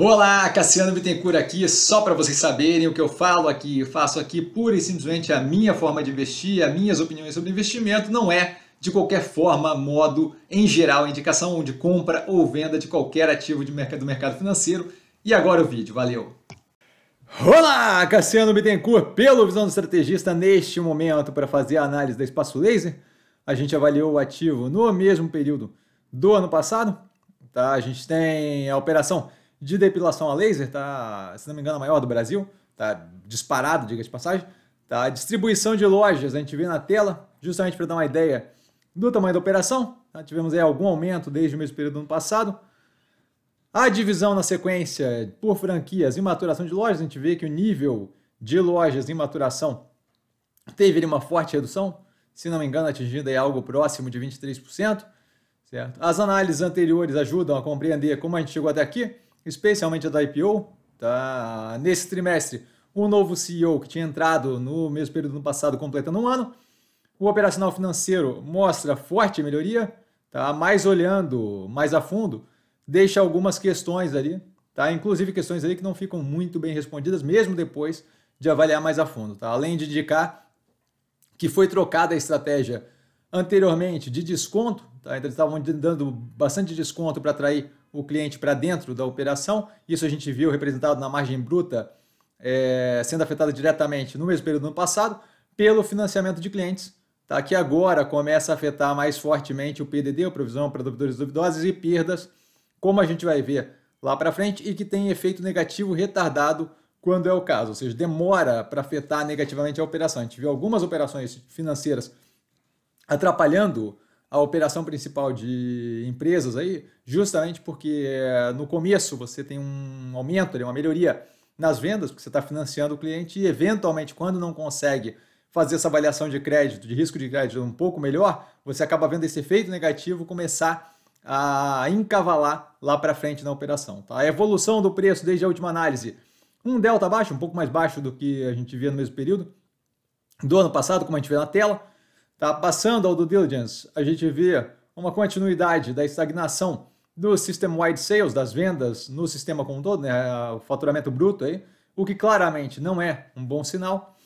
Olá, Cassiano Bittencourt aqui, só para vocês saberem o que eu falo aqui, eu faço aqui pura e simplesmente a minha forma de investir, as minhas opiniões sobre investimento, não é de qualquer forma, modo, em geral, indicação de compra ou venda de qualquer ativo de mercado, do mercado financeiro. E agora o vídeo, valeu! Olá, Cassiano Bittencourt, pelo Visão do Estrategista, neste momento para fazer a análise da Espaço Laser, a gente avaliou o ativo no mesmo período do ano passado, tá? A gente tem a operação de depilação a laser, tá, se não me engano, a maior do Brasil, tá disparado, diga de passagem. Tá, a distribuição de lojas, a gente vê na tela, justamente para dar uma ideia do tamanho da operação. Tá? Tivemos aí algum aumento desde o mesmo período do ano passado. A divisão na sequência por franquias e maturação de lojas, a gente vê que o nível de lojas em maturação teve ali, uma forte redução, se não me engano, atingindo aí algo próximo de 23%. Certo? As análises anteriores ajudam a compreender como a gente chegou até aqui especialmente a da IPO, tá? nesse trimestre, o novo CEO que tinha entrado no mesmo período do passado completando um ano. O operacional financeiro mostra forte melhoria, tá? mas olhando mais a fundo, deixa algumas questões ali, tá? inclusive questões ali que não ficam muito bem respondidas, mesmo depois de avaliar mais a fundo. Tá? Além de indicar que foi trocada a estratégia anteriormente de desconto, tá? então eles estavam dando bastante desconto para atrair o cliente para dentro da operação. Isso a gente viu representado na margem bruta é, sendo afetada diretamente no mesmo período do ano passado pelo financiamento de clientes, tá? que agora começa a afetar mais fortemente o PDD, a provisão para devedores duvidosos e perdas, como a gente vai ver lá para frente, e que tem efeito negativo retardado quando é o caso, ou seja, demora para afetar negativamente a operação. A gente viu algumas operações financeiras atrapalhando a operação principal de empresas aí, justamente porque eh, no começo você tem um aumento, né, uma melhoria nas vendas, porque você está financiando o cliente e, eventualmente, quando não consegue fazer essa avaliação de crédito, de risco de crédito um pouco melhor, você acaba vendo esse efeito negativo começar a encavalar lá para frente na operação. Tá? A evolução do preço desde a última análise, um delta baixo, um pouco mais baixo do que a gente via no mesmo período do ano passado, como a gente vê na tela, Tá? Passando ao due diligence, a gente vê uma continuidade da estagnação do system-wide sales, das vendas no sistema como um todo, né? o faturamento bruto, aí, o que claramente não é um bom sinal.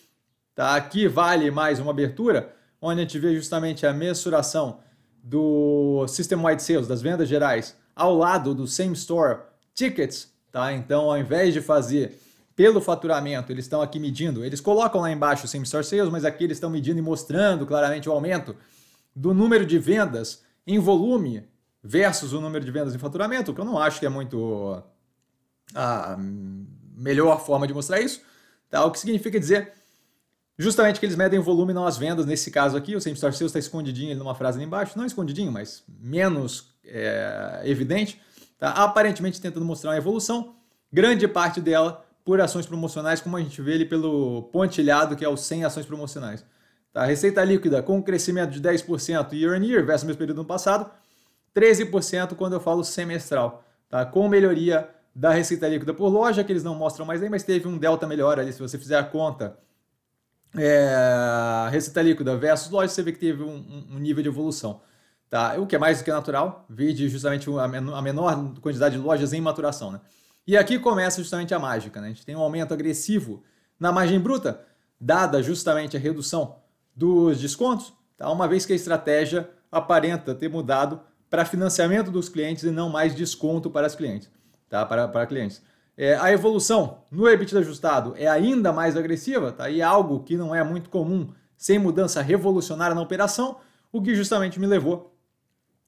Tá? Aqui vale mais uma abertura, onde a gente vê justamente a mensuração do system-wide sales, das vendas gerais, ao lado do same store tickets. Tá? Então, ao invés de fazer pelo faturamento, eles estão aqui medindo. Eles colocam lá embaixo o same store sales, mas aqui eles estão medindo e mostrando claramente o aumento do número de vendas em volume versus o número de vendas em faturamento, que eu não acho que é muito a melhor forma de mostrar isso, tá? o que significa dizer justamente que eles medem o volume, não as vendas. Nesse caso aqui, o same store sales está escondidinho numa frase ali embaixo, não escondidinho, mas menos é, evidente, tá? aparentemente tentando mostrar uma evolução, grande parte dela por ações promocionais, como a gente vê ele pelo pontilhado, que é o 100 ações promocionais. Tá? Receita líquida com crescimento de 10% year on year versus o mesmo período no passado, 13% quando eu falo semestral, tá? com melhoria da receita líquida por loja, que eles não mostram mais nem, mas teve um delta melhor ali, se você fizer a conta é, receita líquida versus loja, você vê que teve um, um, nível de evolução. Tá? O que é mais do que natural, vide justamente a menor quantidade de lojas em maturação. Né? E aqui começa justamente a mágica, né? A gente tem um aumento agressivo na margem bruta, dada justamente a redução dos descontos, tá? uma vez que a estratégia aparenta ter mudado para financiamento dos clientes e não mais desconto para os clientes, tá? para, para clientes. É, a evolução no EBITDA ajustado é ainda mais agressiva, tá? e é algo que não é muito comum sem mudança revolucionária na operação, o que justamente me levou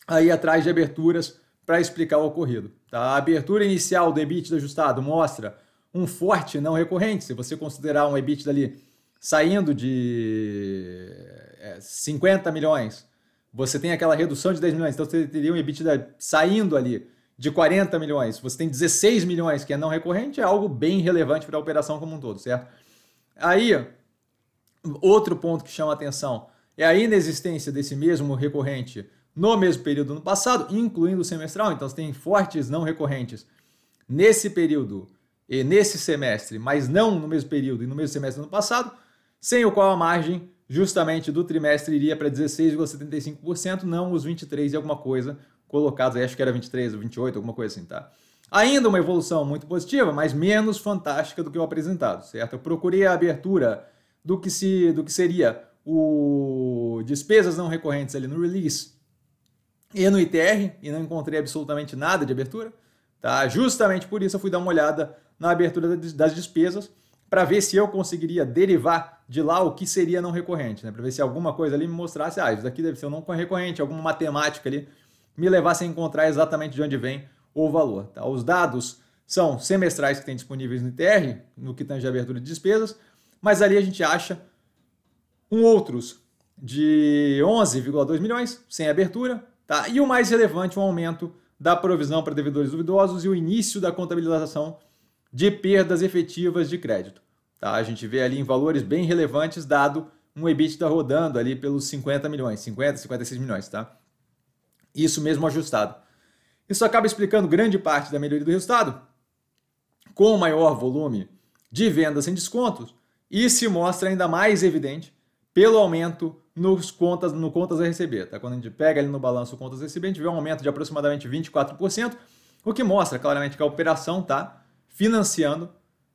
aí atrás de aberturas para explicar o ocorrido. Tá? A abertura inicial do EBITDA ajustado mostra um forte não recorrente, se você considerar um EBITDA ali saindo de 50 é, milhões, você tem aquela redução de 10 milhões, então você teria um EBITDA saindo ali de 40 milhões, você tem 16 milhões que é não recorrente, é algo bem relevante para a operação como um todo, certo? Aí, outro ponto que chama atenção é a inexistência desse mesmo recorrente no mesmo período do ano passado, incluindo o semestral, então você tem fortes não recorrentes nesse período e nesse semestre, mas não no mesmo período e no mesmo semestre do ano passado, sem o qual a margem justamente do trimestre iria para 16,75%, não os 23 e alguma coisa colocados, acho que era 23 ou 28, alguma coisa assim, tá? Ainda uma evolução muito positiva, mas menos fantástica do que o apresentado, certo? Eu procurei a abertura do que se do que seria o despesas não recorrentes ali no release e no ITR e não encontrei absolutamente nada de abertura. Tá? Justamente por isso eu fui dar uma olhada na abertura das despesas para ver se eu conseguiria derivar de lá o que seria não recorrente, né? para ver se alguma coisa ali me mostrasse, ah, isso daqui deve ser um não recorrente, alguma matemática ali me levasse a encontrar exatamente de onde vem o valor. Tá? Os dados são semestrais que tem disponíveis no ITR, no que tange a abertura de despesas, mas ali a gente acha um outros de 11,2 milhões sem abertura, Tá? E o mais relevante, o um aumento da provisão para devedores duvidosos e o início da contabilização de perdas efetivas de crédito. Tá? A gente vê ali em valores bem relevantes, dado um EBITDA rodando ali pelos 50 milhões, 50, 56 milhões, tá? Isso mesmo ajustado. Isso acaba explicando grande parte da melhoria do resultado, com maior volume de vendas sem descontos, e se mostra ainda mais evidente pelo aumento nos contas, no contas a receber. Tá? Quando a gente pega ali no balanço contas a receber, a gente vê um aumento de aproximadamente 24%, o que mostra claramente que a operação está financiando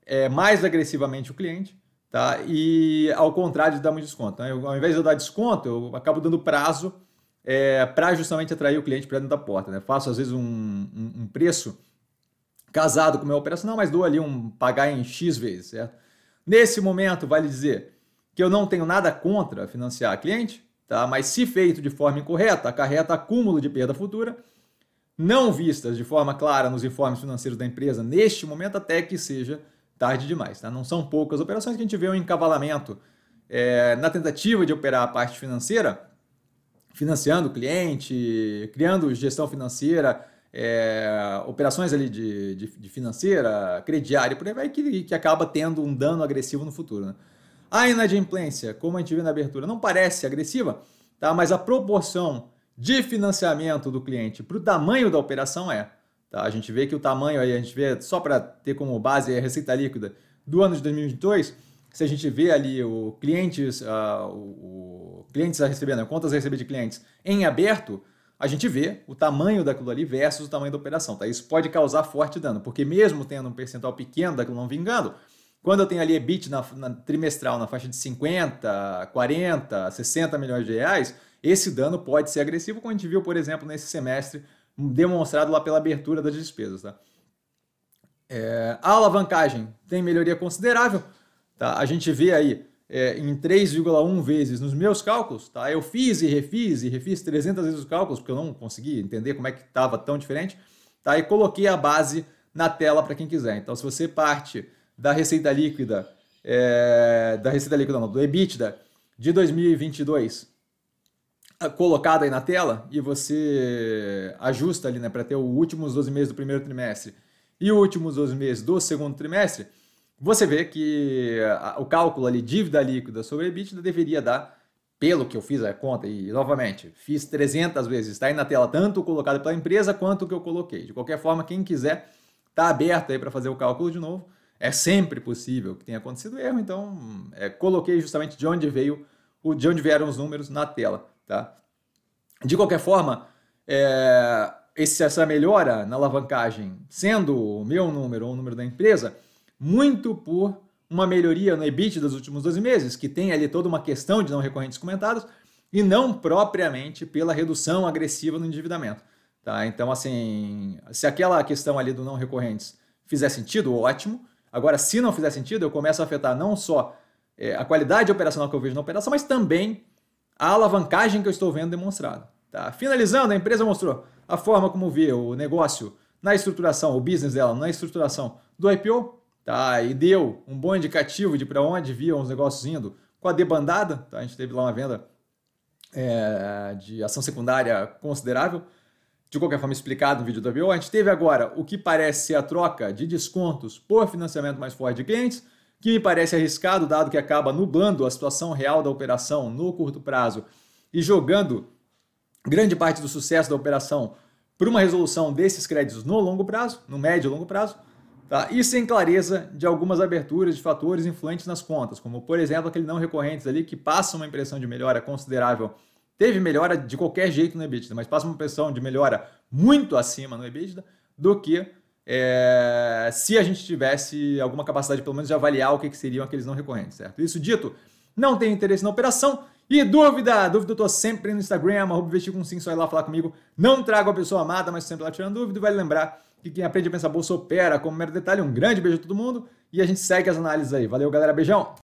é, mais agressivamente o cliente. Tá? E ao contrário de dar muito desconto. Né? Eu, ao invés de eu dar desconto, eu acabo dando prazo é, para justamente atrair o cliente para dentro da porta. Né? Faço às vezes um, um, um preço casado com o meu operacional, mas dou ali um pagar em X vezes. Certo? Nesse momento, vale dizer, que eu não tenho nada contra financiar a cliente, tá? mas se feito de forma incorreta, acarreta acúmulo de perda futura, não vistas de forma clara nos informes financeiros da empresa neste momento, até que seja tarde demais. Tá? Não são poucas operações que a gente vê um encavalamento é, na tentativa de operar a parte financeira, financiando o cliente, criando gestão financeira, é, operações ali de, de, de, financeira, crediária, por aí vai, que, que acaba tendo um dano agressivo no futuro. Né? A inadimplência, como a gente viu na abertura, não parece agressiva, tá? mas a proporção de financiamento do cliente para o tamanho da operação é. Tá? A gente vê que o tamanho aí, a gente vê só para ter como base a receita líquida do ano de 2022, se a gente vê ali o clientes, uh, o, o, clientes a receber, né? contas a receber de clientes em aberto, a gente vê o tamanho daquilo ali versus o tamanho da operação. Tá? Isso pode causar forte dano, porque mesmo tendo um percentual pequeno daquilo não vingando, quando eu tenho ali EBIT na, na, trimestral na faixa de 50, 40, 60 milhões de reais, esse dano pode ser agressivo, como a gente viu, por exemplo, nesse semestre, demonstrado lá pela abertura das despesas. Tá? É, a alavancagem tem melhoria considerável. Tá? A gente vê aí é, em 3,1 vezes nos meus cálculos. Tá? Eu fiz e refiz e refiz 300 vezes os cálculos, porque eu não consegui entender como é que estava tão diferente. Tá? E coloquei a base na tela para quem quiser. Então, se você parte da receita líquida, é, da receita líquida não, do EBITDA de 2022 colocado aí na tela e você ajusta ali né, para ter os últimos 12 meses do primeiro trimestre e os últimos 12 meses do segundo trimestre, você vê que o cálculo ali dívida líquida sobre EBITDA deveria dar, pelo que eu fiz a conta, e novamente, fiz 300 vezes, está aí na tela tanto colocado pela empresa quanto o que eu coloquei. De qualquer forma, quem quiser, está aberto aí para fazer o cálculo de novo é sempre possível que tenha acontecido erro, então é, coloquei justamente de onde veio, o, de onde vieram os números na tela, tá? De qualquer forma, é, esse, essa melhora na alavancagem, sendo o meu número ou o número da empresa, muito por uma melhoria no EBIT dos últimos 12 meses, que tem ali toda uma questão de não recorrentes comentados, e não propriamente pela redução agressiva no endividamento. Tá? Então, assim, se aquela questão ali do não recorrentes fizer sentido, ótimo. Agora, se não fizer sentido, eu começo a afetar não só é, a qualidade operacional que eu vejo na operação, mas também a alavancagem que eu estou vendo demonstrada. Tá? Finalizando, a empresa mostrou a forma como vê o negócio na estruturação, o business dela na estruturação do IPO, tá? e deu um bom indicativo de para onde viam os negócios indo com a debandada. Tá? A gente teve lá uma venda é, de ação secundária considerável de qualquer forma explicado no vídeo da BO, a gente teve agora o que parece ser a troca de descontos por financiamento mais forte de clientes, que me parece arriscado, dado que acaba nublando a situação real da operação no curto prazo e jogando grande parte do sucesso da operação para uma resolução desses créditos no longo prazo, no médio e longo prazo, tá? e sem clareza de algumas aberturas de fatores influentes nas contas, como, por exemplo, aquele não recorrentes ali que passa uma impressão de melhora considerável teve melhora de qualquer jeito no EBITDA, mas passa uma pressão de melhora muito acima no EBITDA do que é, se a gente tivesse alguma capacidade, pelo menos, de avaliar o que, que seriam aqueles não recorrentes, certo? Isso dito, não tem interesse na operação. E dúvida, dúvida eu tô sempre no Instagram, arroba investir com sim, só ir lá falar comigo. Não trago a pessoa amada, mas sempre lá tirando dúvida. E vale lembrar que quem aprende a pensar bolsa opera como mero detalhe. Um grande beijo a todo mundo e a gente segue as análises aí. Valeu, galera. Beijão!